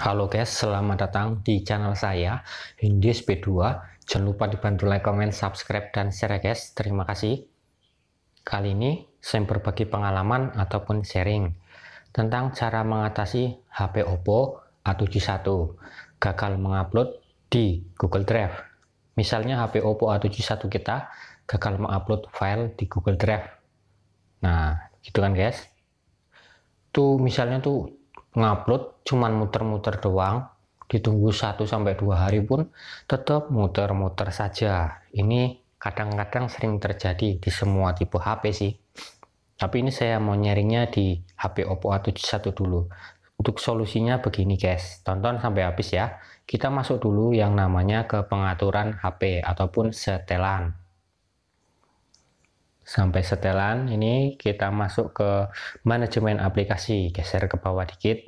Halo guys, selamat datang di channel saya Hindi B2. Jangan lupa dibantu like, comment, subscribe, dan share ya guys. Terima kasih. Kali ini saya berbagi pengalaman ataupun sharing tentang cara mengatasi HP Oppo A71 gagal mengupload di Google Drive. Misalnya HP Oppo A71 kita gagal mengupload file di Google Drive. Nah, gitu kan guys. Tuh misalnya tuh ngupload cuman muter-muter doang ditunggu 1 sampai 2 hari pun tetap muter-muter saja. Ini kadang-kadang sering terjadi di semua tipe HP sih. Tapi ini saya mau nyaringnya di HP Oppo A71 dulu. Untuk solusinya begini guys, tonton sampai habis ya. Kita masuk dulu yang namanya ke pengaturan HP ataupun setelan sampai setelan ini kita masuk ke manajemen aplikasi geser ke bawah dikit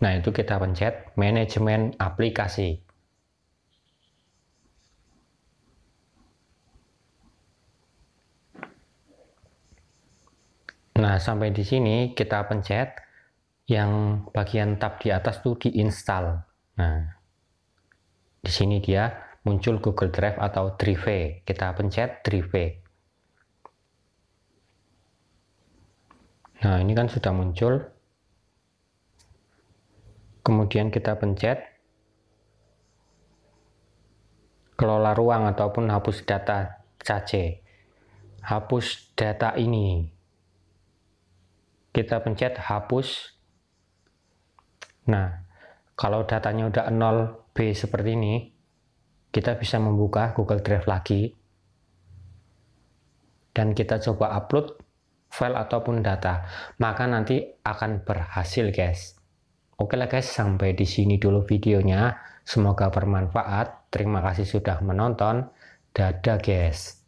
nah itu kita pencet manajemen aplikasi Nah, sampai di sini kita pencet yang bagian tab di atas tuh diinstal. Nah, di sini dia muncul Google Drive atau Drive. Kita pencet Drive. Nah, ini kan sudah muncul. Kemudian kita pencet kelola ruang ataupun hapus data Cache. Hapus data ini. Kita pencet hapus. Nah, kalau datanya udah 0B seperti ini, kita bisa membuka Google Drive lagi dan kita coba upload file ataupun data, maka nanti akan berhasil guys. Oke lah guys, sampai di sini dulu videonya. Semoga bermanfaat. Terima kasih sudah menonton. Dadah guys.